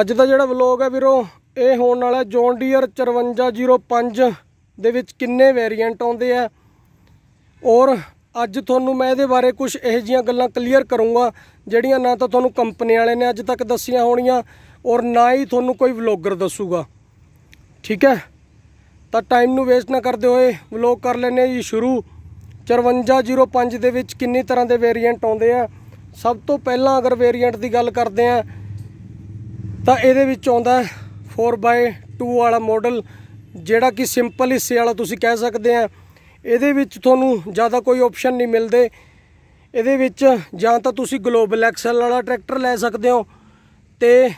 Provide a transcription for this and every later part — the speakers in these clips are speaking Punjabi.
ਅੱਜ ਦਾ ਜਿਹੜਾ ਵਲੌਗ ਹੈ ਵੀਰੋ ਇਹ ਹੋਣ ਵਾਲਾ ਜੌਨ ਡੀਅਰ 5405 ਦੇ ਵਿੱਚ ਕਿੰਨੇ ਵੇਰੀਐਂਟ ਆਉਂਦੇ ਆ ਔਰ ਅੱਜ ਤੁਹਾਨੂੰ ਮੈਂ ਇਹਦੇ ਬਾਰੇ ਕੁਝ ਇਹੋ ਜੀਆਂ ਗੱਲਾਂ ਕਲੀਅਰ ਕਰੂੰਗਾ ਜਿਹੜੀਆਂ ਨਾ ਤਾਂ ਤੁਹਾਨੂੰ ਕੰਪਨੀ ਵਾਲੇ ਨੇ ਅੱਜ ਤੱਕ ਦੱਸੀਆਂ ਹੋਣੀਆਂ ਔਰ ਨਾ ਹੀ ਤੁਹਾਨੂੰ ਕੋਈ ਵਲੌਗਰ ਦੱਸੂਗਾ ਠੀਕ ਹੈ ਤਾਂ ਟਾਈਮ ਨੂੰ ਵੇਸਟ ਨਾ ਕਰਦੇ ਹੋਏ ਵਲੌਗ ਕਰ ਲੈਨੇ ਜੀ ਸ਼ੁਰੂ 5405 ਦੇ ਵਿੱਚ ਕਿੰਨੀ ਤਰ੍ਹਾਂ ਦੇ ਵੇਰੀਐਂਟ ਆਉਂਦੇ ਆ ਸਭ ਤੋਂ ਪਹਿਲਾਂ ਅਗਰ ਵੇਰੀਐਂਟ ਦੀ ਗੱਲ ਕਰਦੇ ਆ ਤਾਂ ਇਹਦੇ ਵਿੱਚ ਆਉਂਦਾ 4x2 ਵਾਲਾ ਮਾਡਲ ਜਿਹੜਾ ਕਿ ਸਿੰਪਲ ਹਿੱਸੇ ਵਾਲਾ ਤੁਸੀਂ ਕਹਿ ਸਕਦੇ ਆ ਇਹਦੇ ਵਿੱਚ ਤੁਹਾਨੂੰ ਜ਼ਿਆਦਾ ਕੋਈ ਆਪਸ਼ਨ ਨਹੀਂ ਮਿਲਦੇ ਇਹਦੇ ਵਿੱਚ ਜਾਂ ਤਾਂ ਤੁਸੀਂ ਗਲੋਬਲ ਐਕਸਲ ਵਾਲਾ ਟਰੈਕਟਰ ਲੈ ਸਕਦੇ ਹੋ ਤੇ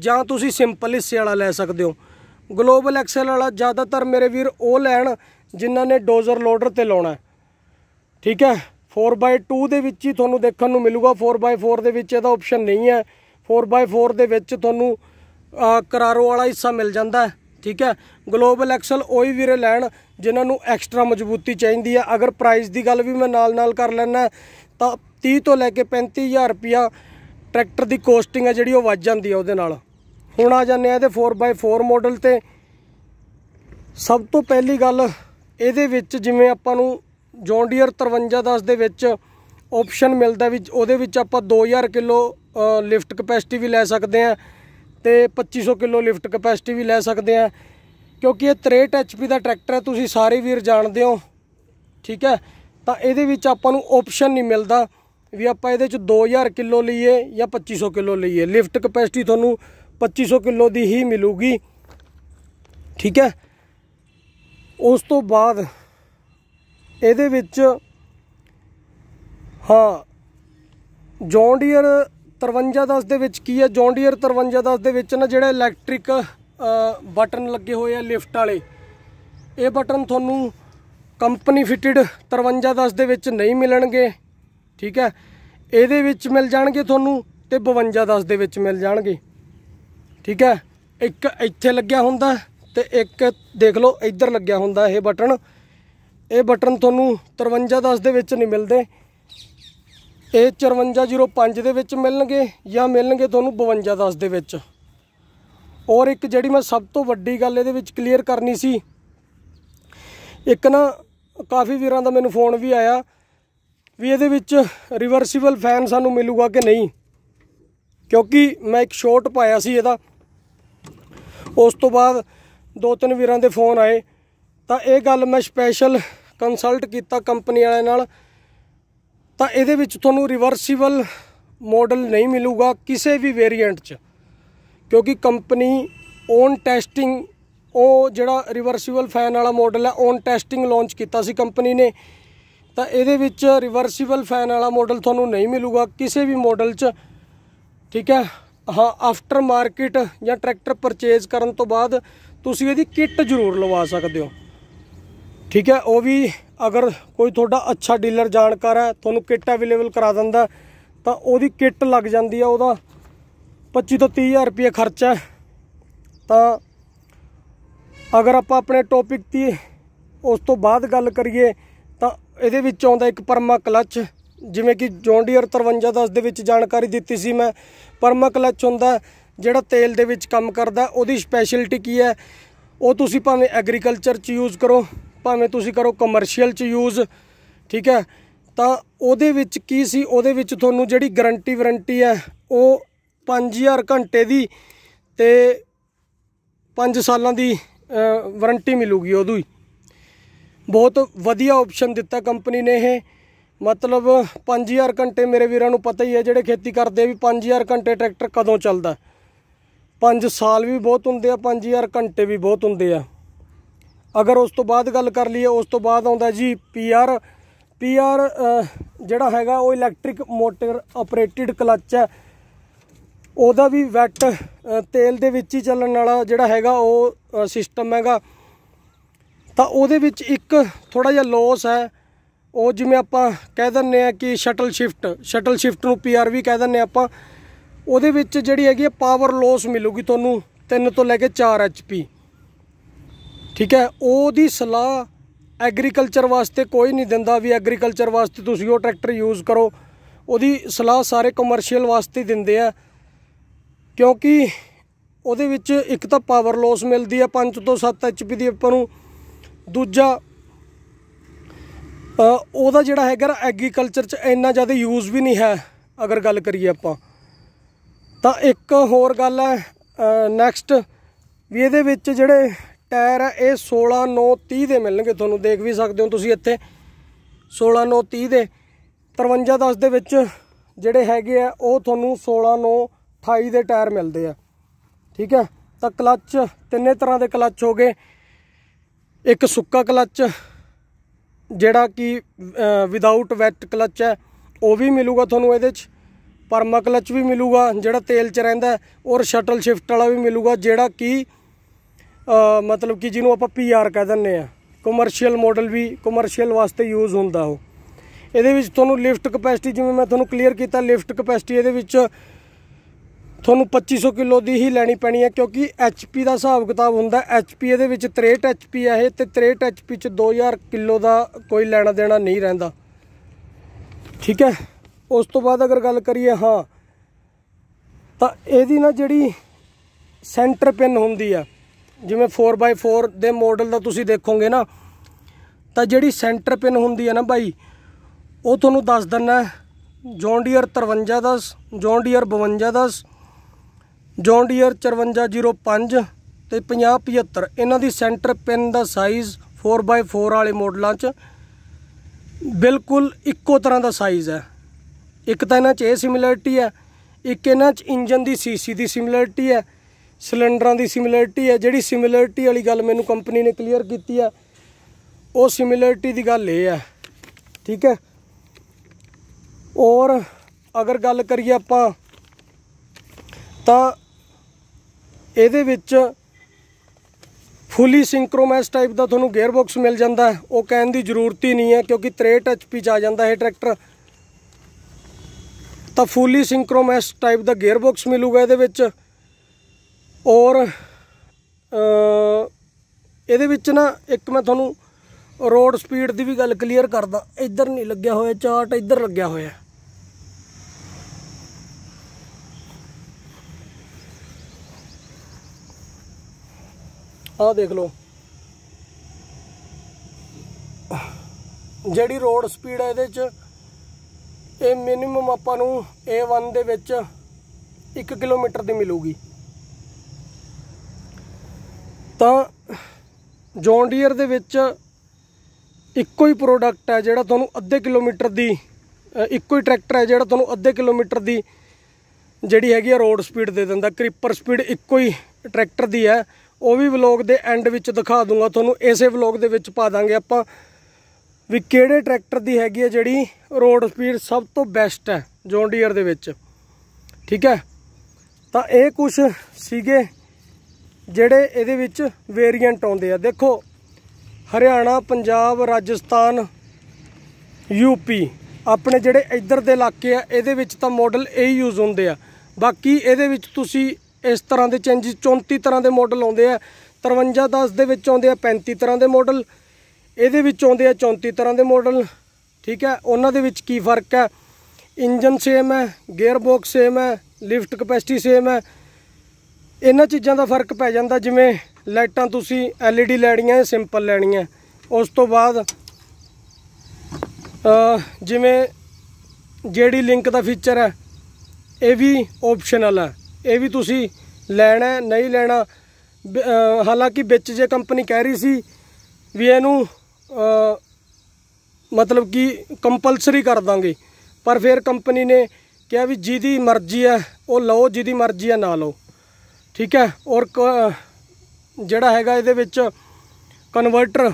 ਜਾਂ ਤੁਸੀਂ ਸਿੰਪਲ ਹਿੱਸੇ ਵਾਲਾ ਲੈ ਸਕਦੇ ਹੋ ਗਲੋਬਲ ਐਕਸਲ ਵਾਲਾ ਜ਼ਿਆਦਾਤਰ ਮੇਰੇ ਵੀਰ ਉਹ ਲੈਣ ਜਿਨ੍ਹਾਂ ਨੇ ਡੋਜ਼ਰ ਲੋਡਰ ਤੇ ਲਾਉਣਾ ਠੀਕ ਹੈ 4x2 ਦੇ ਵਿੱਚ ਹੀ ਤੁਹਾਨੂੰ ਦੇਖਣ ਨੂੰ ਮਿਲੂਗਾ 4x4 ਦੇ ਵਿੱਚ ਇਹਦਾ ਆਪਸ਼ਨ ਨਹੀਂ ਹੈ 4x4 ਦੇ ਵਿੱਚ ਤੁਹਾਨੂੰ ਕਰਾਰੋ ਵਾਲਾ ਹਿੱਸਾ ਮਿਲ ਜਾਂਦਾ ਹੈ ਠੀਕ ਹੈ ਗਲੋਬਲ ਐਕਸਲ ਉਹੀ ਵੀਰੇ ਲੈਣ ਜਿਨ੍ਹਾਂ ਨੂੰ ਐਕਸਟਰਾ ਮਜ਼ਬੂਤੀ ਚਾਹੀਦੀ ਹੈ ਅਗਰ ਪ੍ਰਾਈਸ ਦੀ ਗੱਲ ਵੀ ਮੈਂ ਨਾਲ-ਨਾਲ ਕਰ ਲੈਣਾ ਤਾਂ 30 ਤੋਂ ਲੈ ਕੇ 35000 ਰੁਪਿਆ ਟਰੈਕਟਰ ਦੀ ਕੋਸਟਿੰਗ ਹੈ ਜਿਹੜੀ ਉਹ ਵੱਜ ਜਾਂਦੀ ਹੈ ਉਹਦੇ ਨਾਲ ਹੁਣ ਆ ਜਾਂਦੇ ਆ ਇਹਦੇ 4x4 ਮਾਡਲ ਤੇ ਸਭ ਤੋਂ ਪਹਿਲੀ ਗੱਲ ਇਹਦੇ ਵਿੱਚ ਜਿਵੇਂ ਆਪਾਂ ਨੂੰ ਜੌਂਡੀਅਰ 5310 ਦੇ ਵਿੱਚ ਆਪਸ਼ਨ ਮਿਲਦਾ ਵਿੱਚ ਉਹਦੇ ਵਿੱਚ ਆਪਾਂ 2000 ਕਿਲੋ ਲਿਫਟ ਕਪੈਸਿਟੀ ਵੀ ਲੈ ਸਕਦੇ ਆ ਤੇ 2500 ਕਿਲੋ ਲਿਫਟ ਕਪੈਸਿਟੀ ਵੀ ਲੈ ਸਕਦੇ ਆ ਕਿਉਂਕਿ ਇਹ 63 ਐਚਪੀ ਦਾ ਟਰੈਕਟਰ ਹੈ ਤੁਸੀਂ ਸਾਰੇ ਵੀਰ ਜਾਣਦੇ ਹੋ ਠੀਕ ਹੈ ਤਾਂ ਇਹਦੇ ਵਿੱਚ ਆਪਾਂ ਨੂੰ ਆਪਸ਼ਨ ਨਹੀਂ ਮਿਲਦਾ ਵੀ ਆਪਾਂ ਇਹਦੇ ਚ 2000 ਕਿਲੋ ਲਈਏ ਜਾਂ 2500 ਕਿਲੋ ਲਈਏ ਲਿਫਟ ਕਪੈਸਿਟੀ ਤੁਹਾਨੂੰ 2500 ਕਿਲੋ ਦੀ ਹੀ ਮਿਲੂਗੀ ਠੀਕ ਹੈ ਉਸ ਤੋਂ ਬਾਅਦ ਇਹਦੇ ਵਿੱਚ ਹਾਂ ਜੌਨ ਡੀਅਰ 5310 ਦੇ ਵਿੱਚ ਕੀ ਹੈ ਜੌਨ ਡੀਅਰ 5310 ਦੇ ਵਿੱਚ ਨਾ ਜਿਹੜਾ ਇਲੈਕਟ੍ਰਿਕ ਬਟਨ ਲੱਗੇ ਹੋਏ ਆ ਲਿਫਟ ਵਾਲੇ ਇਹ ਬਟਨ ਤੁਹਾਨੂੰ ਕੰਪਨੀ ਫਿਟਡ 5310 ਦੇ ਵਿੱਚ ਨਹੀਂ ਮਿਲਣਗੇ ਠੀਕ ਹੈ ਇਹਦੇ ਵਿੱਚ ਮਿਲ ਜਾਣਗੇ ਤੁਹਾਨੂੰ ਤੇ 5210 ਦੇ ਵਿੱਚ ਮਿਲ ਜਾਣਗੇ ਠੀਕ ਹੈ ਇੱਕ ਇੱਥੇ ਲੱਗਿਆ ਹੁੰਦਾ ਤੇ ਇੱਕ ਦੇਖ ਲਓ ਇੱਧਰ ਲੱਗਿਆ ਹੁੰਦਾ ਇਹ ਬਟਨ ਇਹ ਬਟਨ ਤੁਹਾਨੂੰ 5310 ਦੇ ਵਿੱਚ ਨਹੀਂ ਮਿਲਦੇ ਇਹ 5405 ਦੇ ਵਿੱਚ ਮਿਲਣਗੇ ਜਾਂ ਮਿਲਣਗੇ ਤੁਹਾਨੂੰ 5210 ਦੇ ਵਿੱਚ ਔਰ ਇੱਕ ਜਿਹੜੀ ਮੈਂ ਸਭ ਤੋਂ ਵੱਡੀ ਗੱਲ ਇਹਦੇ ਵਿੱਚ ਕਲੀਅਰ ਕਰਨੀ ਸੀ ਇੱਕ ਨਾ ਕਾਫੀ ਵੀਰਾਂ ਦਾ ਮੈਨੂੰ ਫੋਨ ਵੀ ਆਇਆ ਵੀ ਇਹਦੇ ਵਿੱਚ ਰਿਵਰਸੀਬਲ ਫੈਨ ਸਾਨੂੰ ਮਿਲੂਗਾ ਕਿ ਨਹੀਂ ਕਿਉਂਕਿ ਮੈਂ ਇੱਕ ਸ਼ਾਰਟ ਪਾਇਆ ਸੀ ਇਹਦਾ ਉਸ ਤੋਂ ਬਾਅਦ ਦੋ ਤਿੰਨ ਵੀਰਾਂ ਦੇ ਫੋਨ ਆਏ ਤਾਂ ਇਹ ਗੱਲ ਮੈਂ ਸਪੈਸ਼ਲ ਕੰਸਲਟ ਕੀਤਾ ਕੰਪਨੀ ਵਾਲਿਆਂ ਨਾਲ ਤਾਂ ਇਹਦੇ ਵਿੱਚ ਤੁਹਾਨੂੰ ਰਿਵਰਸੀਬਲ ਮਾਡਲ ਨਹੀਂ ਮਿਲੂਗਾ ਕਿਸੇ ਵੀ ਵੇਰੀਐਂਟ 'ਚ ਕਿਉਂਕਿ ਕੰਪਨੀ ਓਨ ਟੈਸਟਿੰਗ ਉਹ ਜਿਹੜਾ ਰਿਵਰਸੀਬਲ ਫੈਨ ਵਾਲਾ ਮਾਡਲ ਹੈ ਓਨ ਟੈਸਟਿੰਗ ਲਾਂਚ ਕੀਤਾ ਸੀ ਕੰਪਨੀ ਨੇ ਤਾਂ ਇਹਦੇ ਵਿੱਚ ਰਿਵਰਸੀਬਲ ਫੈਨ ਵਾਲਾ ਮਾਡਲ ਤੁਹਾਨੂੰ ਨਹੀਂ ਮਿਲੂਗਾ ਕਿਸੇ ਵੀ ਮਾਡਲ 'ਚ ਠੀਕ ਹੈ ਹਾਂ ਆਫਟਰ ਮਾਰਕੀਟ ਜਾਂ ਟਰੈਕਟਰ ਪਰਚੇਜ਼ ਕਰਨ ਤੋਂ ਬਾਅਦ ਤੁਸੀਂ ਇਹਦੀ ਕਿੱਟ ਜ਼ਰੂਰ ਲਵਾ ਸਕਦੇ ਹੋ ਠੀਕ ਹੈ ਉਹ ਵੀ ਅਗਰ ਕੋਈ ਤੁਹਾਡਾ ਅੱਛਾ ਡੀਲਰ ਜਾਣਕਾਰ ਹੈ ਤੁਹਾਨੂੰ ਕਿੱਟ ਅਵੇਲੇਬਲ ਕਰਾ ਦਿੰਦਾ ਤਾਂ ਉਹਦੀ ਕਿੱਟ ਲੱਗ ਜਾਂਦੀ ਆ ਉਹਦਾ 25 ਤੋਂ 30000 ਰੁਪਏ ਖਰਚਾ ਤਾਂ ਅਗਰ ਆਪਾਂ ਆਪਣੇ ਟੌਪਿਕ ਤੇ ਉਸ ਤੋਂ ਬਾਅਦ ਗੱਲ ਕਰੀਏ ਤਾਂ ਇਹਦੇ ਵਿੱਚ ਆਉਂਦਾ ਇੱਕ ਪਰਮਾ ਕਲਚ ਜਿਵੇਂ ਕਿ ਜੌਨ ਡੀਅਰ 5310 ਦੇ ਵਿੱਚ ਜਾਣਕਾਰੀ ਦਿੱਤੀ ਸੀ ਮੈਂ ਪਰਮਾ ਕਲਚ ਹੁੰਦਾ ਜਿਹੜਾ ਤੇਲ ਦੇ ਵਿੱਚ ਕੰਮ ਕਰਦਾ ਉਹਦੀ ਸਪੈਸ਼ਲਿਟੀ ਕੀ ਹੈ ਉਹ ਤੁਸੀਂ ਭਾਵੇਂ ਐਗਰੀਕਲਚਰ 'ਚ ਯੂਜ਼ ਕਰੋ ਭਾਵੇਂ ਤੁਸੀਂ ਕਰੋ ਕਮਰਸ਼ੀਅਲ ਚ ਯੂਜ਼ ਠੀਕ ਹੈ ਤਾਂ ਉਹਦੇ ਵਿੱਚ ਕੀ ਸੀ ਉਹਦੇ ਵਿੱਚ ਤੁਹਾਨੂੰ ਜਿਹੜੀ ਗਾਰੰਟੀ ਵਾਰੰਟੀ ਹੈ ਉਹ 5000 ਘੰਟੇ ਦੀ ਤੇ 5 ਸਾਲਾਂ ਦੀ ਵਾਰੰਟੀ ਮਿਲੂਗੀ ਉਹਦੂ ਹੀ ਬਹੁਤ ਵਧੀਆ ਆਪਸ਼ਨ ਦਿੱਤਾ ਕੰਪਨੀ ਨੇ ਇਹ ਮਤਲਬ 5000 ਘੰਟੇ ਮੇਰੇ ਵੀਰਾਂ ਨੂੰ ਪਤਾ ਹੀ ਹੈ ਜਿਹੜੇ ਖੇਤੀ ਕਰਦੇ ਵੀ 5000 ਘੰਟੇ ਟਰੈਕਟਰ ਕਦੋਂ ਚੱਲਦਾ 5 ਸਾਲ ਵੀ ਬਹੁਤ ਹੁੰਦੇ ਆ 5000 ਘੰਟੇ ਵੀ ਬਹੁਤ ਹੁੰਦੇ ਆ ਅਗਰ ਉਸ ਤੋਂ ਬਾਅਦ ਗੱਲ ਕਰ ਲਈਏ ਉਸ ਤੋਂ ਬਾਅਦ ਆਉਂਦਾ ਜੀ ਪੀਆਰ ਪੀਆਰ ਜਿਹੜਾ ਹੈਗਾ ਉਹ ਇਲੈਕਟ੍ਰਿਕ ਮੋਟਰ ਆਪਰੇਟਿਡ ਕਲੱਚ ਹੈ ਉਹਦਾ ਵੀ ਵੈਟ ਤੇਲ ਦੇ ਵਿੱਚ ਹੀ ਚੱਲਣ ਵਾਲਾ ਜਿਹੜਾ ਹੈਗਾ ਉਹ ਸਿਸਟਮ ਹੈਗਾ ਤਾਂ ਉਹਦੇ ਵਿੱਚ ਇੱਕ ਥੋੜਾ ਜਿਹਾ ਲੋਸ ਹੈ ਉਹ ਜਿਵੇਂ ਆਪਾਂ ਕਹਿ ਦਿੰਨੇ ਆ ਕਿ ਸ਼ਟਲ ਸ਼ਿਫਟ ਸ਼ਟਲ ਸ਼ਿਫਟ ਨੂੰ ਪੀਆਰ ਵੀ ਕਹਿ ਦਿੰਨੇ ਆਪਾਂ ਉਹਦੇ ਵਿੱਚ ਜਿਹੜੀ ਹੈਗੀ ਪਾਵਰ ਲੋਸ ਮਿਲੂਗੀ ਤੁਹਾਨੂੰ 3 ਤੋਂ ਲੈ ਕੇ 4 ਐਚਪੀ ਠੀਕ ਹੈ ਉਹਦੀ ਸਲਾਹ ਐਗਰੀਕਲਚਰ ਵਾਸਤੇ ਕੋਈ ਨਹੀਂ ਦਿੰਦਾ ਵੀ ਐਗਰੀਕਲਚਰ ਵਾਸਤੇ ਤੁਸੀਂ ਉਹ ਟਰੈਕਟਰ ਯੂਜ਼ ਕਰੋ ਉਹਦੀ ਸਲਾਹ ਸਾਰੇ ਕਮਰਸ਼ੀਅਲ ਵਾਸਤੇ ਦਿੰਦੇ ਆ ਕਿਉਂਕਿ ਉਹਦੇ ਵਿੱਚ ਇੱਕ ਤਾਂ ਪਾਵਰ ਲਾਸ ਮਿਲਦੀ ਆ 5 ਤੋਂ 7 ਐਚਪੀ ਦੀ ਆਪਾਂ ਨੂੰ ਦੂਜਾ ਉਹਦਾ ਜਿਹੜਾ ਹੈਗਾ ਐਗਰੀਕਲਚਰ 'ਚ ਇੰਨਾ ਜ਼ਿਆਦਾ ਯੂਜ਼ ਵੀ ਨਹੀਂ ਹੈ ਅਗਰ ਗੱਲ ਕਰੀਏ ਆਪਾਂ ਤਾਂ ਇੱਕ ਹੋਰ ਗੱਲ ਹੈ ਨੈਕਸਟ ਵੀ ਇਹਦੇ ਵਿੱਚ ਜਿਹੜੇ ਟਾਇਰ ਹੈ ਇਹ 16930 ਦੇ ਮਿਲਣਗੇ ਤੁਹਾਨੂੰ ਦੇਖ ਵੀ ਸਕਦੇ ਹੋ ਤੁਸੀਂ ਇੱਥੇ 16930 ਦੇ 5310 ਦੇ ਵਿੱਚ ਜਿਹੜੇ ਹੈਗੇ ਆ ਉਹ ਤੁਹਾਨੂੰ 16928 ਦੇ ਟਾਇਰ ਮਿਲਦੇ ਆ ਠੀਕ ਹੈ ਤਾਂ ਕਲੱਚ ਤਿੰਨੇ ਤਰ੍ਹਾਂ ਦੇ ਕਲੱਚ ਹੋ ਗਏ ਇੱਕ ਸੁੱਕਾ ਕਲੱਚ ਜਿਹੜਾ ਕਿ ਵਿਦਆਊਟ ਵੈਟ ਕਲੱਚ ਹੈ ਉਹ ਵੀ ਮਿਲੂਗਾ ਤੁਹਾਨੂੰ ਇਹਦੇ 'ਚ ਪਰਮਾ ਕਲੱਚ ਵੀ ਮਿਲੂਗਾ ਜਿਹੜਾ ਤੇਲ 'ਚ ਰਹਿੰਦਾ ਔਰ ਸ਼ਟਲ ਸ਼ਿਫਟ ਵਾਲਾ ਵੀ ਮਿਲੂਗਾ ਜਿਹੜਾ ਕਿ ਮਤਲਬ ਕਿ ਜਿਹਨੂੰ ਆਪਾਂ ਪੀਆਰ ਕਹਿ ਦਿੰਨੇ ਆ ਕਮਰਸ਼ੀਅਲ ਮਾਡਲ ਵੀ ਕਮਰਸ਼ੀਅਲ ਵਾਸਤੇ ਯੂਜ਼ ਹੁੰਦਾ ਉਹ ਇਹਦੇ ਵਿੱਚ ਤੁਹਾਨੂੰ ਲਿਫਟ ਕਪੈਸਿਟੀ ਜਿਵੇਂ ਮੈਂ ਤੁਹਾਨੂੰ ਕਲੀਅਰ ਕੀਤਾ ਲਿਫਟ ਕਪੈਸਿਟੀ ਇਹਦੇ ਵਿੱਚ ਤੁਹਾਨੂੰ 2500 ਕਿਲੋ ਦੀ ਹੀ ਲੈਣੀ ਪੈਣੀ ਹੈ ਕਿਉਂਕਿ ਐਚਪੀ ਦਾ ਹਿਸਾਬ ਕਿਤਾਬ ਹੁੰਦਾ ਐਚਪੀ ਇਹਦੇ ਵਿੱਚ 63 ਐਚਪੀ ਆ ਇਹ ਤੇ 63 ਐਚਪੀ ਚ 2000 ਕਿਲੋ ਦਾ ਕੋਈ ਲੈਣਾ ਦੇਣਾ ਨਹੀਂ ਰਹਿੰਦਾ ਠੀਕ ਹੈ ਉਸ ਤੋਂ ਬਾਅਦ ਅਗਰ ਗੱਲ ਕਰੀਏ ਹਾਂ ਤਾਂ ਇਹਦੀ ਨਾ ਜਿਹੜੀ ਸੈਂਟਰ ਪਿੰਨ ਹੁੰਦੀ ਆ ਜਿਵੇਂ 4x4 ਦੇ ਮਾਡਲ ਦਾ ਤੁਸੀਂ ਦੇਖੋਗੇ ਨਾ ਤਾਂ ਜਿਹੜੀ ਸੈਂਟਰ ਪਿਨ ਹੁੰਦੀ ਹੈ ਨਾ ਭਾਈ ਉਹ ਤੁਹਾਨੂੰ ਦੱਸ ਦਿੰਨਾ ਜੌਨ ਡੀਅਰ 53 ਦਾ ਜੌਨ ਡੀਅਰ 52 ਦਾ ਜੌਨ ਡੀਅਰ 5405 ਤੇ 5075 ਇਹਨਾਂ ਦੀ ਸੈਂਟਰ ਪਿਨ ਦਾ ਸਾਈਜ਼ 4x4 ਵਾਲੇ ਮਾਡਲਾਂ 'ਚ ਬਿਲਕੁਲ ਇੱਕੋ ਤਰ੍ਹਾਂ ਦਾ ਸਾਈਜ਼ ਹੈ ਇੱਕ ਤਾਂ ਇਹਨਾਂ 'ਚ ਇਹ ਸਿਮਿਲੈਰਿਟੀ ਹੈ ਇੱਕ ਇਹਨਾਂ 'ਚ ਇੰਜਨ ਦੀ ਸੀਸੀ ਦੀ ਸਿਮਿਲੈਰਿਟੀ ਹੈ ਸਿਲੰਡਰਾਂ ਦੀ ਸਿਮਿਲੈਰਿਟੀ ਹੈ ਜਿਹੜੀ ਸਿਮਿਲੈਰਿਟੀ ਵਾਲੀ ਗੱਲ ਮੈਨੂੰ ਕੰਪਨੀ ਨੇ ਕਲੀਅਰ ਕੀਤੀ ਆ ਉਹ ਸਿਮਿਲੈਰਿਟੀ ਦੀ ਗੱਲ ਇਹ ਆ ਠੀਕ ਹੈ ਔਰ ਅਗਰ ਗੱਲ ਕਰੀਏ ਆਪਾਂ ਤਾਂ ਇਹਦੇ ਵਿੱਚ ਫੁੱਲੀ ਸਿੰਕਰੋਮੈਸ ਟਾਈਪ ਦਾ ਤੁਹਾਨੂੰ ਗੇਅਰ ਬਾਕਸ ਮਿਲ ਜਾਂਦਾ ਉਹ ਕਹਿਣ ਦੀ ਜ਼ਰੂਰਤ ਹੀ ਨਹੀਂ ਹੈ ਕਿਉਂਕਿ 63 ਐਚਪੀ ਚ ਆ ਜਾਂਦਾ ਇਹ ਟਰੈਕਟਰ ਤਾਂ ਫੁੱਲੀ ਸਿੰਕਰੋਮੈਸ ਟਾਈਪ ਦਾ ਗੇਅਰ ਬਾਕਸ ਮਿਲੂਗਾ ਇਹਦੇ ਵਿੱਚ ਔਰ ਇਹਦੇ ਵਿੱਚ ਨਾ ਇੱਕ ਮੈਂ ਤੁਹਾਨੂੰ ਰੋਡ ਸਪੀਡ ਦੀ ਵੀ ਗੱਲ ਕਲੀਅਰ ਕਰਦਾ ਇੱਧਰ ਨਹੀਂ ਲੱਗਿਆ ਹੋਇਆ ਚਾਰਟ ਇੱਧਰ ਲੱਗਿਆ ਹੋਇਆ ਆਹ ਦੇਖ ਲਓ ਜਿਹੜੀ ਰੋਡ ਸਪੀਡ ਹੈ ਇਹਦੇ 'ਚ ਇਹ ਮਿਨੀਮਮ ਆਪਾਂ ਨੂੰ A1 ਦੇ ਵਿੱਚ 1 ਕਿਲੋਮੀਟਰ ਦੀ ਮਿਲੂਗੀ ਤਾਂ ਜੌਨ ਡੀਅਰ ਦੇ ਵਿੱਚ ਇੱਕੋ ਹੀ ਪ੍ਰੋਡਕਟ ਹੈ ਜਿਹੜਾ ਤੁਹਾਨੂੰ ਅੱਧੇ ਕਿਲੋਮੀਟਰ ਦੀ ਇੱਕੋ ਹੀ ਟਰੈਕਟਰ ਹੈ ਜਿਹੜਾ ਤੁਹਾਨੂੰ ਅੱਧੇ ਕਿਲੋਮੀਟਰ ਦੀ ਜਿਹੜੀ ਹੈਗੀ ਆ ਰੋਡ ਸਪੀਡ ਦੇ ਦਿੰਦਾ ਕ੍ਰਿਪਰ ਸਪੀਡ ਇੱਕੋ ਹੀ ਟਰੈਕਟਰ ਦੀ ਹੈ ਉਹ ਵੀ ਵਲੌਗ ਦੇ ਐਂਡ ਵਿੱਚ ਦਿਖਾ ਦੂੰਗਾ ਤੁਹਾਨੂੰ ਇਸੇ ਵਲੌਗ ਦੇ ਵਿੱਚ ਪਾ ਦਾਂਗੇ ਆਪਾਂ ਵੀ ਕਿਹੜੇ ਟਰੈਕਟਰ ਦੀ ਹੈਗੀ ਹੈ ਜਿਹੜੀ ਰੋਡ ਸਪੀਡ ਸਭ ਤੋਂ ਬੈਸਟ ਹੈ ਜੌਨ ਡੀਅਰ ਦੇ ਵਿੱਚ ਠੀਕ ਹੈ ਤਾਂ ਇਹ ਕੁਝ ਸੀਗੇ ਜਿਹੜੇ ਇਹਦੇ ਵਿੱਚ ਵੇਰੀਐਂਟ ਆਉਂਦੇ ਆ ਦੇਖੋ ਹਰਿਆਣਾ ਪੰਜਾਬ ਰਾਜਸਥਾਨ ਯੂਪੀ ਆਪਣੇ ਜਿਹੜੇ ਇੱਧਰ ਦੇ ਇਲਾਕੇ ਆ ਇਹਦੇ ਵਿੱਚ ਤਾਂ ਮਾਡਲ ਇਹੀ ਯੂਜ਼ ਹੁੰਦੇ ਆ ਬਾਕੀ ਇਹਦੇ ਵਿੱਚ ਤੁਸੀਂ ਇਸ ਤਰ੍ਹਾਂ ਦੇ ਚੇਂਜਸ 34 ਤਰ੍ਹਾਂ ਦੇ ਮਾਡਲ ਆਉਂਦੇ ਆ 5310 ਦੇ ਵਿੱਚ ਆਉਂਦੇ ਆ 35 ਤਰ੍ਹਾਂ ਦੇ ਮਾਡਲ ਇਹਦੇ ਵਿੱਚ ਆਉਂਦੇ ਆ 34 ਤਰ੍ਹਾਂ ਦੇ ਮਾਡਲ ਠੀਕ ਹੈ ਉਹਨਾਂ ਦੇ ਵਿੱਚ ਕੀ ਫਰਕ ਹੈ ਇੰਜਨ ਸੇਮ ਹੈ ਗੇਅਰ ਬਾਕਸ ਸੇਮ ਹੈ ਲਿਫਟ ਕਪੈਸਿਟੀ ਸੇਮ ਹੈ ਇਹਨਾਂ ਚੀਜ਼ਾਂ ਦਾ ਫਰਕ ਪੈ ਜਾਂਦਾ ਜਿਵੇਂ ਲਾਈਟਾਂ ਤੁਸੀਂ ਐਲਈਡੀ ਲੈਣੀਆਂ ਸਿੰਪਲ ਲੈਣੀਆਂ ਉਸ ਤੋਂ ਬਾਅਦ ਜਿਵੇਂ ਜਿਹੜੀ ਲਿੰਕ ਦਾ ਫੀਚਰ ਹੈ ਇਹ ਵੀ ਆਪਸ਼ਨਲ ਹੈ ਇਹ ਵੀ ਤੁਸੀਂ ਲੈਣਾ ਨਹੀਂ ਲੈਣਾ ਹਾਲਾਂਕਿ ਵਿੱਚ ਜੇ ਕੰਪਨੀ ਕਹਿ ਰਹੀ ਸੀ ਵੀ ਇਹਨੂੰ ਮਤਲਬ ਕਿ ਕੰਪਲਸਰੀ ਕਰ ਦਾਂਗੇ ਪਰ ਫਿਰ ਕੰਪਨੀ ਨੇ ਕਿਹਾ ਵੀ ਜਿਹਦੀ ਮਰਜ਼ੀ ਹੈ ਉਹ ਲਓ ਜਿਹਦੀ ਮਰਜ਼ੀ ਹੈ ਨਾ ਲਓ ਠੀਕ ਹੈ ਔਰ ਜਿਹੜਾ ਹੈਗਾ ਇਹਦੇ ਵਿੱਚ ਕਨਵਰਟਰ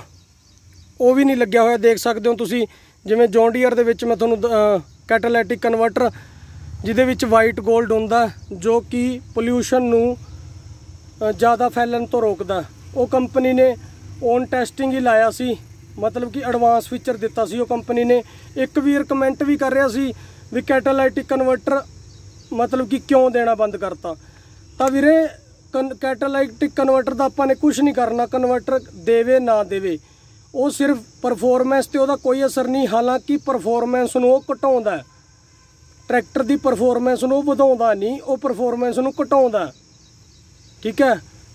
ਉਹ ਵੀ ਨਹੀਂ ਲੱਗਿਆ ਹੋਇਆ ਦੇਖ ਸਕਦੇ ਹੋ ਤੁਸੀਂ ਜਿਵੇਂ ਜੌਂਡੀਅਰ ਦੇ ਵਿੱਚ ਮੈਂ ਤੁਹਾਨੂੰ ਕੈਟਾਲੈਟਿਕ ਕਨਵਰਟਰ ਜਿਹਦੇ ਵਿੱਚ ਵਾਈਟ 골ਡ ਹੁੰਦਾ ਜੋ ਕਿ ਪੋਲਿਊਸ਼ਨ ਨੂੰ ਜ਼ਿਆਦਾ ਫੈਲਣ ਤੋਂ ਰੋਕਦਾ ਉਹ ਕੰਪਨੀ ਨੇ ਓਨ ਟੈਸਟਿੰਗ ਹੀ ਲਾਇਆ ਸੀ ਮਤਲਬ ਕਿ ਐਡਵਾਂਸ ਫੀਚਰ ਦਿੱਤਾ ਸੀ ਉਹ ਕੰਪਨੀ ਨੇ ਇੱਕ ਵੀ ਰეკਮੈਂਡ ਵੀ ਕਰ ਰਿਹਾ ਸੀ ਵੀ ਕੈਟਾਲਾਈਟਿਕ ਕਨਵਰਟਰ ਮਤਲਬ ਕਿ ਕਿਉਂ ਦੇਣਾ ਬੰਦ ਕਰਤਾ ਤਾਂ ਵੀਰੇ ਕੈਟਾਲਾਈਟਿਕ ਕਨਵਰਟਰ ਦਾ ਆਪਾਂ ਨੇ ਕੁਝ ਨਹੀਂ ਕਰਨਾ ਕਨਵਰਟਰ ਦੇਵੇ ਨਾ ਦੇਵੇ ਉਹ ਸਿਰਫ ਪਰਫਾਰਮੈਂਸ ਤੇ ਉਹਦਾ ਕੋਈ ਅਸਰ ਨਹੀਂ ਹਾਲਾਂਕਿ ਪਰਫਾਰਮੈਂਸ ਨੂੰ ਉਹ ਘਟਾਉਂਦਾ ਟਰੈਕਟਰ ਦੀ ਪਰਫਾਰਮੈਂਸ ਨੂੰ ਵਧਾਉਂਦਾ ਨਹੀਂ ਉਹ ਪਰਫਾਰਮੈਂਸ ਨੂੰ ਘਟਾਉਂਦਾ ਠੀਕ ਹੈ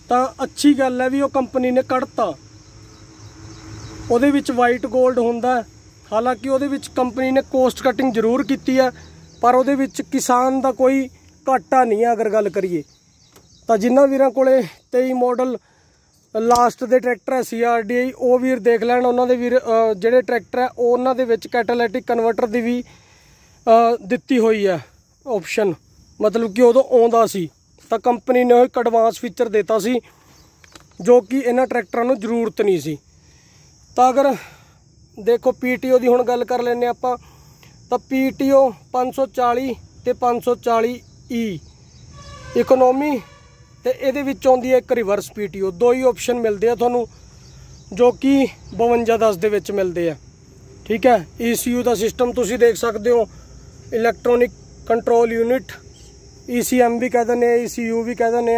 ਤਾਂ ਅੱਛੀ ਗੱਲ ਹੈ ਵੀ ਉਹ ਕੰਪਨੀ ਨੇ ਕੱਢਤਾ ਉਹਦੇ ਵਿੱਚ ਵਾਈਟ 골ਡ ਹੁੰਦਾ ਹਾਲਾਂਕਿ ਉਹਦੇ ਵਿੱਚ ਕੰਪਨੀ ਨੇ ਕੋਸਟ ਕਟਿੰਗ ਜ਼ਰੂਰ ਕੀਤੀ ਹੈ ਪਰ ਉਹਦੇ ਵਿੱਚ ਕਿਸਾਨ ਦਾ ਕੋਈ ਘਾਟਾ ਨਹੀਂ ਹੈ ਅਗਰ ਗੱਲ ਕਰੀਏ ਤਾਂ ਜਿੰਨਾ ਵੀਰਾਂ ਕੋਲੇ 23 ਮਾਡਲ ਲਾਸਟ ਦੇ ਟਰੈਕਟਰ ਹੈ ਸੀਆਰਡੀਆਈ ਉਹ ਵੀਰ ਦੇਖ ਲੈਣ ਉਹਨਾਂ ਦੇ ਵੀਰ ਜਿਹੜੇ ਟਰੈਕਟਰ ਹੈ ਉਹਨਾਂ ਦੇ ਵਿੱਚ ਕੈਟਾਲਿਟਿਕ ਕਨਵਰਟਰ ਦੀ ਵੀ ਦਿੱਤੀ ਹੋਈ ਹੈ ਆਪਸ਼ਨ ਮਤਲਬ ਕਿ ਉਦੋਂ ਆਉਂਦਾ ਸੀ ਤਾਂ ਕੰਪਨੀ ਨੇ ਇੱਕ ਐਡਵਾਂਸ ਫੀਚਰ ਦਿੱਤਾ ਸੀ ਜੋ ਕਿ ਇਹਨਾਂ ਟਰੈਕਟਰਾਂ ਨੂੰ ਜ਼ਰੂਰਤ ਨਹੀਂ ਸੀ ਤਾਂ ਅਗਰ ਦੇਖੋ ਪੀਟੀਓ ਦੀ ਹੁਣ ਗੱਲ ਕਰ ਲੈਨੇ ਆਪਾਂ ਤਾਂ ਪੀਟੀਓ 540 ਤੇ 540 ਈ ਇਕਨੋਮੀ ਤੇ ਇਹਦੇ ਵਿੱਚ ਆਉਂਦੀ ਹੈ ਇੱਕ ਰਿਵਰਸ ਪੀਟੀਓ ਦੋ ਹੀ ਆਪਸ਼ਨ ਮਿਲਦੇ ਆ ਤੁਹਾਨੂੰ ਜੋ ਕਿ 5210 ਦੇ ਵਿੱਚ ਮਿਲਦੇ ਆ ਠੀਕ ਹੈ ECU ਦਾ ਸਿਸਟਮ ਤੁਸੀਂ ਦੇਖ ਸਕਦੇ ਹੋ ਇਲੈਕਟ੍ਰੋਨਿਕ ਕੰਟਰੋਲ ਯੂਨਿਟ ECM ਵੀ ਕਹਿੰਦੇ ਨੇ ECU ਵੀ ਕਹਿੰਦੇ ਨੇ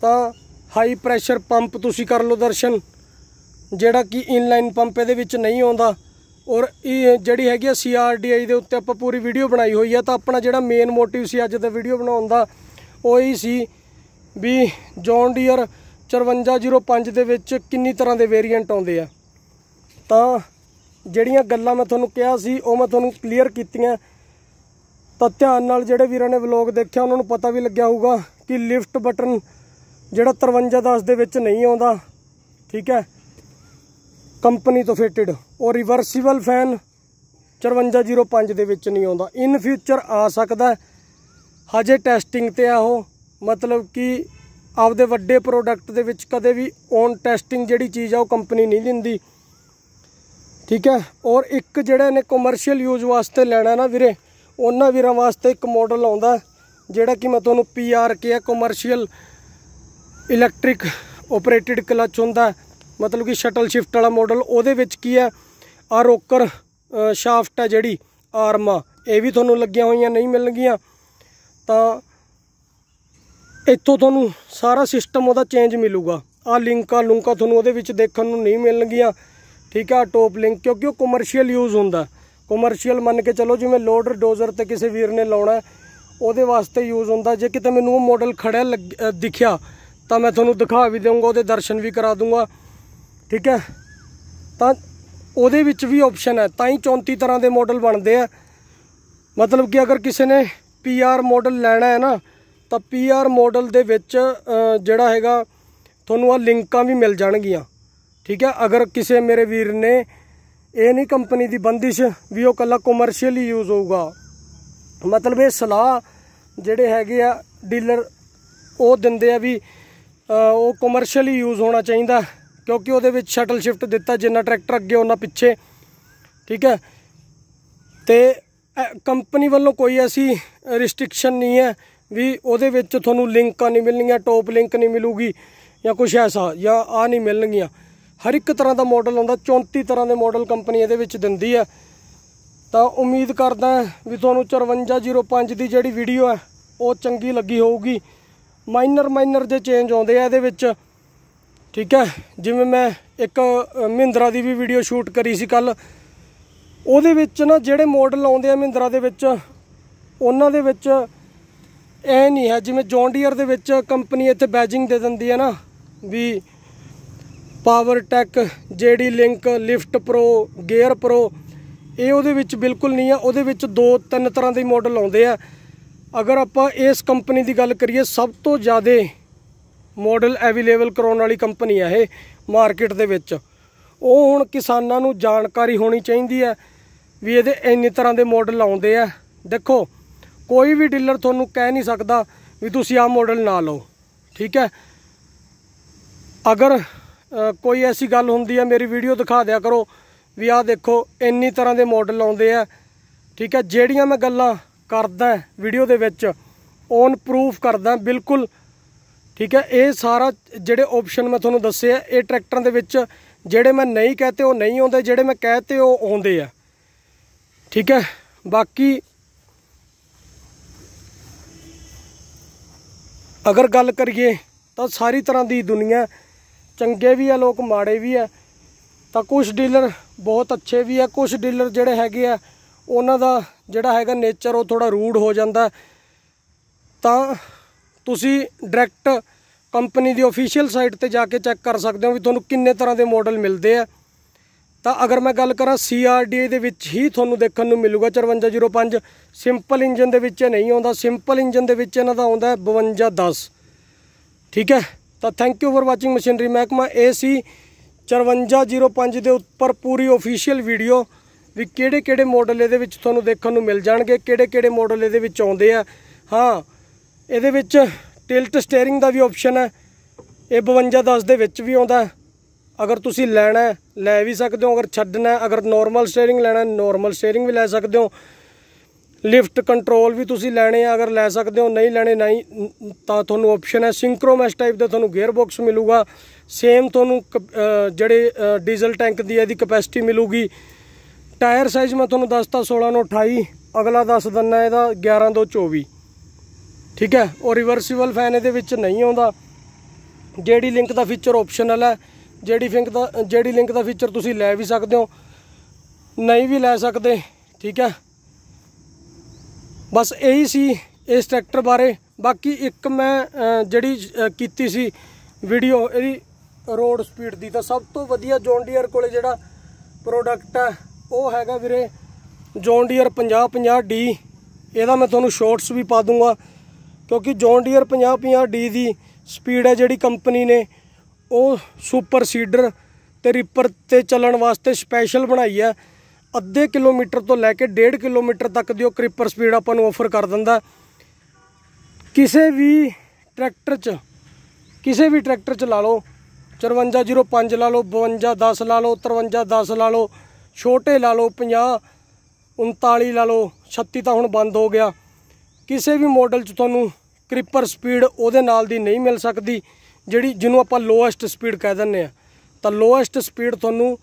ਤਾਂ ਹਾਈ ਪ੍ਰੈਸ਼ਰ ਪੰਪ ਤੁਸੀਂ ਕਰ ਲਓ ਦਰਸ਼ਨ ਜਿਹੜਾ ਕਿ ਇਨਲਾਈਨ ਪੰਪ ਇਹਦੇ ਵਿੱਚ ਨਹੀਂ ਆਉਂਦਾ ਔਰ ਇਹ ਜਿਹੜੀ ਹੈਗੀ ਆ CRDI ਦੇ ਉੱਤੇ ਆਪਾਂ ਪੂਰੀ ਵੀਡੀਓ ਬਣਾਈ ਹੋਈ ਆ ਤਾਂ ਆਪਣਾ ਜਿਹੜਾ ਮੇਨ ਮੋਟਿਵ ਸੀ ਅੱਜ ਦਾ ਵੀਡੀਓ ਬਣਾਉਣ ਦਾ ਉਹ ਹੀ ਸੀ ਵੀ ਜੌਨ ਡੀਅਰ 5405 ਦੇ ਵਿੱਚ ਕਿੰਨੀ ਤਰ੍ਹਾਂ ਦੇ ਵੇਰੀਐਂਟ ਆਉਂਦੇ ਆ ਤਾਂ ਜਿਹੜੀਆਂ ਗੱਲਾਂ ਮੈਂ ਤੁਹਾਨੂੰ ਕਿਹਾ ਸੀ ਉਹ ਮੈਂ ਤੁਹਾਨੂੰ ਕਲੀਅਰ ਕੀਤੀਆਂ ਤਾਂ ਧਿਆਨ ਨਾਲ ਜਿਹੜੇ ਵੀਰਾਂ ਨੇ ਵਲੌਗ ਦੇਖਿਆ ਉਹਨਾਂ ਨੂੰ ਪਤਾ ਵੀ ਲੱਗਿਆ ਹੋਊਗਾ ਕਿ ਲਿਫਟ ਬਟਨ ਜਿਹੜਾ 5310 ਦੇ ਵਿੱਚ ਨਹੀਂ ਆਉਂਦਾ ਠੀਕ ਹੈ ਕੰਪਨੀ ਤੋਂ ਫਿਟਡ ਉਹ ਰਿਵਰਸੀਬਲ ਫੈਨ 5405 ਦੇ ਵਿੱਚ ਨਹੀਂ ਆਉਂਦਾ ਇਨ ਫਿਊਚਰ ਆ ਸਕਦਾ ਹਜੇ ਟੈਸਟਿੰਗ ਤੇ ਆ ਉਹ ਮਤਲਬ ਕਿ ਆਪਦੇ ਵੱਡੇ ਪ੍ਰੋਡਕਟ ਦੇ ਵਿੱਚ ਕਦੇ ਵੀ ਔਨ ਟੈਸਟਿੰਗ ਜਿਹੜੀ ਚੀਜ਼ ਆ ਉਹ ਕੰਪਨੀ ਨਹੀਂ ਦਿੰਦੀ ਠੀਕ ਹੈ ਔਰ ਇੱਕ ਜਿਹੜਾ ਨੇ ਕਮਰਸ਼ੀਅਲ ਯੂਜ਼ ਵਾਸਤੇ ਲੈਣਾ ਨਾ ਵੀਰੇ ਉਹਨਾਂ ਵੀਰਾਂ ਵਾਸਤੇ ਇੱਕ ਮਾਡਲ ਆਉਂਦਾ ਜਿਹੜਾ ਕਿ ਮੈਂ ਤੁਹਾਨੂੰ ਆਰ ਕੇ ਆ ਕਮਰਸ਼ੀਅਲ ਇਲੈਕਟ੍ਰਿਕ ਆਪਰੇਟਡ ਕਲਚ ਹੁੰਦਾ ਮਤਲਬ ਕਿ ਸ਼ਟਲ ਸ਼ਿਫਟ ਵਾਲਾ ਮਾਡਲ ਉਹਦੇ ਵਿੱਚ ਕੀ ਹੈ ਆ ਰੋਕਰ ਸ਼ਾਫਟ ਹੈ ਜਿਹੜੀ ਆਰਮਾ ਇਹ ਵੀ ਤੁਹਾਨੂੰ ਲੱਗੀਆਂ ਹੋਈਆਂ ਨਹੀਂ ਮਿਲਣਗੀਆਂ ਤਾਂ ਇੱਥੋਂ ਤੁਹਾਨੂੰ ਸਾਰਾ ਸਿਸਟਮ ਉਹਦਾ ਚੇਂਜ ਮਿਲੂਗਾ ਆ ਲਿੰਕਾਂ ਲੁੰਕਾਂ ਤੁਹਾਨੂੰ ਉਹਦੇ ਵਿੱਚ ਦੇਖਣ ਨੂੰ ਨਹੀਂ ਮਿਲਣਗੀਆਂ ਠੀਕ ਆ ਟੋਪ ਲਿੰਕ ਕਿਉਂਕਿ ਉਹ ਕਮਰਸ਼ੀਅਲ ਯੂਜ਼ ਹੁੰਦਾ ਕਮਰਸ਼ੀਅਲ ਮੰਨ ਕੇ ਚੱਲੋ ਜਿਵੇਂ ਲੋਡਰ ਡੋਜ਼ਰ ਤੇ ਕਿਸੇ ਵੀਰ ਨੇ ਲਾਉਣਾ ਉਹਦੇ ਵਾਸਤੇ ਯੂਜ਼ ਹੁੰਦਾ ਜੇ ਕਿਤੇ ਮੈਨੂੰ ਉਹ ਮਾਡਲ ਖੜਿਆ ਦਿਖਿਆ ਤਾਂ ਮੈਂ ਤੁਹਾਨੂੰ ਦਿਖਾ ਵੀ ਦੇਵਾਂਗਾ ਉਹਦੇ ਦਰਸ਼ਨ ਵੀ ਕਰਾ ਦੂੰਗਾ ਠੀਕ ਹੈ ਤਾਂ ਉਹਦੇ ਵਿੱਚ ਵੀ ਆਪਸ਼ਨ ਹੈ ਤਾਂ ਹੀ 34 ਤਰ੍ਹਾਂ ਦੇ ਮਾਡਲ ਬਣਦੇ ਆ ਮਤਲਬ ਕਿ ਅਗਰ ਕਿਸੇ ਨੇ ਪੀਆਰ ਮਾਡਲ ਲੈਣਾ ਹੈ ਨਾ ਤਾਂ ਪੀਆਰ ਮਾਡਲ ਦੇ ਵਿੱਚ ਜਿਹੜਾ ਹੈਗਾ ਤੁਹਾਨੂੰ ਆ ਲਿੰਕਾਂ ਵੀ ਮਿਲ ਜਾਣਗੀਆਂ ਠੀਕ ਹੈ ਅਗਰ ਕਿਸੇ ਮੇਰੇ ਵੀਰ ਨੇ ਇਹ ਨਹੀਂ ਕੰਪਨੀ ਦੀ ਬੰਦਿਸ਼ ਵੀ ਉਹ ਕੱਲਾ ਕਮਰਸ਼ੀਅਲ ਹੀ ਯੂਜ਼ ਹੋਊਗਾ ਮਤਲਬ ਇਹ ਸਲਾਹ ਜਿਹੜੇ ਹੈਗੇ ਆ ਡੀਲਰ ਉਹ ਦਿੰਦੇ ਆ ਵੀ ਉਹ ਕਮਰਸ਼ੀਅਲ ਹੀ ਯੂਜ਼ ਹੋਣਾ ਚਾਹੀਦਾ ਕਿਉਂਕਿ ਉਹਦੇ ਵਿੱਚ ਸ਼ਟਲ ਸ਼ਿਫਟ ਦਿੱਤਾ ਜਿੰਨਾ ਟਰੈਕਟਰ ਅੱਗੇ ਉਹਨਾਂ ਪਿੱਛੇ ਠੀਕ ਹੈ ਤੇ ਕੰਪਨੀ ਵੱਲੋਂ ਕੋਈ ਐਸੀ ਰਿਸਟ੍ਰਿਕਸ਼ਨ ਨਹੀਂ ਹੈ ਵੀ ਉਹਦੇ ਵਿੱਚ ਤੁਹਾਨੂੰ ਲਿੰਕਾਂ ਨਹੀਂ ਮਿਲਣਗੀਆਂ ਟੌਪ ਲਿੰਕ ਨਹੀਂ ਮਿਲੂਗੀ ਜਾਂ ਕੁਝ ਐਸਾ ਜਾਂ ਆ ਨਹੀਂ ਮਿਲਣਗੀਆਂ ਹਰ ਇੱਕ ਤਰ੍ਹਾਂ ਦਾ ਮਾਡਲ ਆਉਂਦਾ 34 ਤਰ੍ਹਾਂ ਦੇ ਮਾਡਲ ਕੰਪਨੀ ਇਹਦੇ ਵਿੱਚ ਦਿੰਦੀ ਹੈ ਤਾਂ ਉਮੀਦ ਕਰਦਾ ਵੀ ਤੁਹਾਨੂੰ 5405 ਦੀ ਜਿਹੜੀ ਵੀਡੀਓ ਹੈ ਉਹ ਚੰਗੀ ਲੱਗੀ ਹੋਊਗੀ ਮਾਈਨਰ ਮਾਈਨਰ ਦੇ ਚੇਂਜ ਆਉਂਦੇ ਆ ਇਹਦੇ ਵਿੱਚ ਠੀਕ ਹੈ ਜਿਵੇਂ ਮੈਂ ਇੱਕ ਮਹਿੰਦਰਾ ਦੀ ਵੀ ਵੀਡੀਓ ਸ਼ੂਟ ਕਰੀ ਸੀ ਕੱਲ ਉਹਦੇ ਵਿੱਚ ਨਾ ਜਿਹੜੇ ਮਾਡਲ ਆਉਂਦੇ ਆ ਮਹਿੰਦਰਾ ਦੇ ਵਿੱਚ ਉਹਨਾਂ ਦੇ ਵਿੱਚ ਇਹ ਨਹੀਂ ਹੈ ਜਿਵੇਂ ਜੌਨ ਡੀਅਰ ਦੇ ਵਿੱਚ ਕੰਪਨੀ ਇੱਥੇ ਬੈਜਿੰਗ ਦੇ ਦਿੰਦੀ ਹੈ ਨਾ ਵੀ power tech JD link lift pro gear pro ਇਹ ਉਹਦੇ ਵਿੱਚ ਬਿਲਕੁਲ ਨਹੀਂ ਆ ਉਹਦੇ ਵਿੱਚ ਦੋ ਤਿੰਨ ਤਰ੍ਹਾਂ ਦੇ ਮਾਡਲ ਆਉਂਦੇ ਆ ਅਗਰ ਆਪਾਂ ਇਸ ਕੰਪਨੀ ਦੀ ਗੱਲ ਕਰੀਏ ਸਭ ਤੋਂ ਜ਼ਿਆਦਾ ਮਾਡਲ ਅਵੇਲੇਬਲ ਕਰਾਉਣ ਵਾਲੀ ਕੰਪਨੀ ਆ ਇਹ ਮਾਰਕੀਟ ਦੇ ਵਿੱਚ ਉਹ ਹੁਣ ਕਿਸਾਨਾਂ ਨੂੰ ਜਾਣਕਾਰੀ ਹੋਣੀ ਚਾਹੀਦੀ ਹੈ ਵੀ ਇਹਦੇ ਇੰਨੇ ਤਰ੍ਹਾਂ ਦੇ ਮਾਡਲ ਆਉਂਦੇ ਆ ਦੇਖੋ ਕੋਈ ਵੀ ਡੀਲਰ ਤੁਹਾਨੂੰ ਕਹਿ ਨਹੀਂ ਸਕਦਾ ਵੀ ਤੁਸੀਂ ਆ ਮਾਡਲ ਨਾ ਲਓ ਠੀਕ ਹੈ ਅਗਰ ਕੋਈ ਐਸੀ ਗੱਲ ਹੁੰਦੀ ਹੈ ਮੇਰੀ ਵੀਡੀਓ ਦਿਖਾ ਦਿਆ ਕਰੋ ਵੀ ਆਹ ਦੇਖੋ ਇੰਨੀ ਤਰ੍ਹਾਂ ਦੇ ਮਾਡਲ ਆਉਂਦੇ ਆ ਠੀਕ ਹੈ ਜਿਹੜੀਆਂ ਮੈਂ ਗੱਲਾਂ ਕਰਦਾ ਵੀਡੀਓ ਦੇ ਵਿੱਚ ਔਨ ਪ੍ਰੂਫ ਕਰਦਾ ਬਿਲਕੁਲ ਠੀਕ ਹੈ ਇਹ ਸਾਰਾ ਜਿਹੜੇ ਆਪਸ਼ਨ ਮੈਂ ਤੁਹਾਨੂੰ ਦੱਸੇ ਆ ਇਹ ਟਰੈਕਟਰਾਂ ਦੇ ਵਿੱਚ ਜਿਹੜੇ ਮੈਂ ਨਹੀਂ ਕਹਤੇ ਉਹ ਨਹੀਂ ਆਉਂਦੇ ਜਿਹੜੇ ਮੈਂ ਕਹਤੇ ਉਹ ਆਉਂਦੇ ਆ ਠੀਕ ਹੈ ਬਾਕੀ ਅਗਰ ਗੱਲ ਕਰੀਏ ਤਾਂ ਸਾਰੀ ਤਰ੍ਹਾਂ ਦੀ ਦੁਨੀਆ ਚੰਗੇ ਵੀ ਆ ਲੋਕ ਮਾੜੇ ਵੀ ਆ ਤਾਂ ਕੁਝ ਡੀਲਰ ਬਹੁਤ ਅੱਛੇ ਵੀ ਆ ਕੁਝ ਡੀਲਰ ਜਿਹੜੇ ਹੈਗੇ ਆ ਉਹਨਾਂ ਦਾ ਜਿਹੜਾ ਹੈਗਾ ਨੇਚਰ ਉਹ ਥੋੜਾ ਰੂਡ ਹੋ ਜਾਂਦਾ ਤਾਂ ਤੁਸੀਂ ਡਾਇਰੈਕਟ ਕੰਪਨੀ ਦੀ ਅਫੀਸ਼ੀਅਲ ਸਾਈਟ ਤੇ ਜਾ ਕੇ ਚੈੱਕ ਕਰ ਸਕਦੇ ਹੋ ਵੀ ਤੁਹਾਨੂੰ ਕਿੰਨੇ ਤਰ੍ਹਾਂ ਦੇ ਮਾਡਲ ਮਿਲਦੇ ਆ ਤਾਂ ਅਗਰ ਮੈਂ ਗੱਲ ਕਰਾਂ CRDA ਦੇ ਵਿੱਚ ਹੀ ਤੁਹਾਨੂੰ ਦੇਖਣ ਨੂੰ ਮਿਲੂਗਾ 5405 ਸਿੰਪਲ ਇੰਜਨ ਦੇ ਵਿੱਚ ਨਹੀਂ ਆਉਂਦਾ ਸਿੰਪਲ ਇੰਜਨ ਦੇ ਵਿੱਚ ਇਹਨਾਂ ਦਾ ਆਉਂਦਾ 5210 ਠੀਕ ਹੈ ਤਾਂ thank you for watching machinery Mehkama AC 5405 ਦੇ ਉੱਪਰ ਪੂਰੀ ਅਫੀਸ਼ੀਅਲ ਵੀਡੀਓ ਵੀ ਕਿਹੜੇ ਕਿਹੜੇ ਮਾਡਲ ਇਹਦੇ ਵਿੱਚ ਤੁਹਾਨੂੰ ਦੇਖਣ ਨੂੰ ਮਿਲ ਜਾਣਗੇ ਕਿਹੜੇ ਕਿਹੜੇ ਮਾਡਲ ਇਹਦੇ ਵਿੱਚ ਆਉਂਦੇ ਆ ਹਾਂ ਇਹਦੇ ਵਿੱਚ ਟਿਲਟ ਸਟੀering ਦਾ ਵੀ ਆਪਸ਼ਨ ਹੈ ਇਹ 5210 ਦੇ ਵਿੱਚ ਵੀ ਆਉਂਦਾ ਅਗਰ ਤੁਸੀਂ ਲੈਣਾ ਲੈ ਵੀ ਸਕਦੇ ਹੋ ਅਗਰ ਛੱਡਣਾ ਅਗਰ ਨਾਰਮਲ ਸਟੀering ਲੈਣਾ ਨਾਰਮਲ ਸਟੀering ਵੀ ਲੈ ਸਕਦੇ ਹੋ ਲਿਫਟ ਕੰਟਰੋਲ ਵੀ ਤੁਸੀਂ ਲੈਣੇ ਆ ਅਗਰ ਲੈ ਸਕਦੇ ਹੋ ਨਹੀਂ ਲੈਣੇ ਨਹੀਂ ਤਾਂ ਤੁਹਾਨੂੰ ਆਪਸ਼ਨ ਹੈ ਸਿੰਕਰੋਮੈਸ ਟਾਈਪ ਦਾ ਤੁਹਾਨੂੰ ਗੇਅਰ ਬਾਕਸ ਮਿਲੂਗਾ ਸੇਮ ਤੁਹਾਨੂੰ ਜਿਹੜੇ ਡੀਜ਼ਲ ਟੈਂਕ ਦੀ ਇਹਦੀ ਕਪੈਸਿਟੀ ਮਿਲੂਗੀ ਟਾਇਰ ਸਾਈਜ਼ ਮੈਂ ਤੁਹਾਨੂੰ ਦੱਸਤਾ 16 ਨੂੰ 28 ਅਗਲਾ ਦੱਸ ਦਿੰਨਾ ਇਹਦਾ 11 ਤੋਂ 24 ਠੀਕ ਹੈ ਉਹ ਰਿਵਰਸੀਬਲ ਫੈਨ ਇਹਦੇ ਵਿੱਚ ਨਹੀਂ ਆਉਂਦਾ ਜਿਹੜੀ ਲਿੰਕ ਦਾ ਫੀਚਰ ਆਪਸ਼ਨਲ ਹੈ ਜਿਹੜੀ ਫਿੰਕ ਦਾ ਜਿਹੜੀ ਲਿੰਕ ਦਾ ਫੀਚਰ ਤੁਸੀਂ ਲੈ ਵੀ ਸਕਦੇ ਹੋ ਨਹੀਂ ਵੀ ਲੈ ਸਕਦੇ ਠੀਕ ਹੈ ਬਸ ਇਹੀ ਸੀ ਇਸ ਟਰੈਕਟਰ ਬਾਰੇ ਬਾਕੀ ਇੱਕ ਮੈਂ ਜਿਹੜੀ ਕੀਤੀ ਸੀ ਵੀਡੀਓ ਇਹਦੀ ਰੋਡ ਸਪੀਡ ਦੀ ਤਾਂ ਸਭ ਤੋਂ ਵਧੀਆ ਜੌਨ ਡੀਅਰ ਕੋਲੇ ਜਿਹੜਾ ਪ੍ਰੋਡਕਟ ਹੈ ਉਹ ਹੈਗਾ ਵੀਰੇ ਜੌਨ ਡੀਅਰ 50 50 ਡੀ ਇਹਦਾ ਮੈਂ ਤੁਹਾਨੂੰ ਸ਼ਾਰਟਸ ਵੀ ਪਾ ਦੂੰਗਾ ਕਿਉਂਕਿ ਜੌਨ ਡੀਅਰ 50 50 ਡੀ ਦੀ ਸਪੀਡ ਹੈ ਜਿਹੜੀ ਕੰਪਨੀ ਨੇ ਉਹ ਸੁਪਰ ਸੀਡਰ ਤੇ ਰਿਪਰ ਤੇ ਚੱਲਣ ਵਾਸਤੇ ਸਪੈਸ਼ਲ ਬਣਾਈ ਹੈ ਅੱਧੇ ਕਿਲੋਮੀਟਰ ਤੋਂ ਲੈ ਕੇ 1.5 ਕਿਲੋਮੀਟਰ ਤੱਕ ਦੀ ਉਹ ਕ੍ਰਿਪਰ ਸਪੀਡ ਆਪਾਂ ਨੂੰ ਆਫਰ ਕਰ ਦਿੰਦਾ ਕਿਸੇ ਵੀ ਟਰੈਕਟਰ 'ਚ ਕਿਸੇ ਵੀ ਟਰੈਕਟਰ 'ਚ ਲਾ ਲਓ 5405 ਲਾ ਲਓ 5210 ਲਾ ਲਓ 5310 ਲਾ ਲਓ ਛੋਟੇ ਲਾ ਲਓ 50 39 ਲਾ ਲਓ 36 ਤਾਂ ਹੁਣ ਬੰਦ ਹੋ ਗਿਆ ਕਿਸੇ ਵੀ ਮਾਡਲ 'ਚ ਤੁਹਾਨੂੰ ਕ੍ਰਿਪਰ ਸਪੀਡ ਉਹਦੇ ਨਾਲ ਦੀ ਨਹੀਂ ਮਿਲ ਸਕਦੀ ਜਿਹੜੀ ਜਿਹਨੂੰ ਆਪਾਂ ਲੋਐਸਟ ਸਪੀਡ ਕਹਿ ਦਿੰਨੇ ਆ ਤਾਂ ਲੋਐਸਟ ਸਪੀਡ ਤੁਹਾਨੂੰ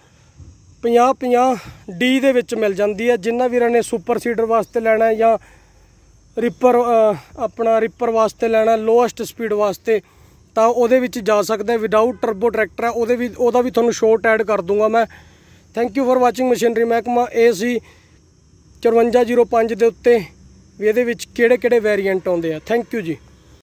50 50 ਡੀ ਦੇ ਵਿੱਚ ਮਿਲ ਜਾਂਦੀ ਹੈ ਜਿੰਨਾ ਵੀਰਾਂ ਨੇ ਸੁਪਰ ਸੀਡਰ ਵਾਸਤੇ ਲੈਣਾ ਜਾਂ ਰਿਪਰ ਆਪਣਾ ਰਿਪਰ ਵਾਸਤੇ ਲੈਣਾ ਲੋਐਸਟ ਸਪੀਡ ਵਾਸਤੇ ਤਾਂ ਉਹਦੇ ਵਿੱਚ ਜਾ ਸਕਦੇ ਵਿਦਆਊਟ ਟਰਬੋ ਟਰੈਕਟਰ ਹੈ ਉਹਦੇ ਵੀ ਉਹਦਾ ਵੀ ਤੁਹਾਨੂੰ ਸ਼ੋਰਟ ਐਡ ਕਰ ਦੂੰਗਾ ਮੈਂ thank you for watching machinery Mehkama ਇਹ ਸੀ 5405 ਦੇ ਉੱਤੇ ਵੀ ਇਹਦੇ ਵਿੱਚ ਕਿਹੜੇ ਕਿਹੜੇ ਵੇਰੀਐਂਟ ਆਉਂਦੇ ਆ ਥੈਂਕ ਯੂ ਜੀ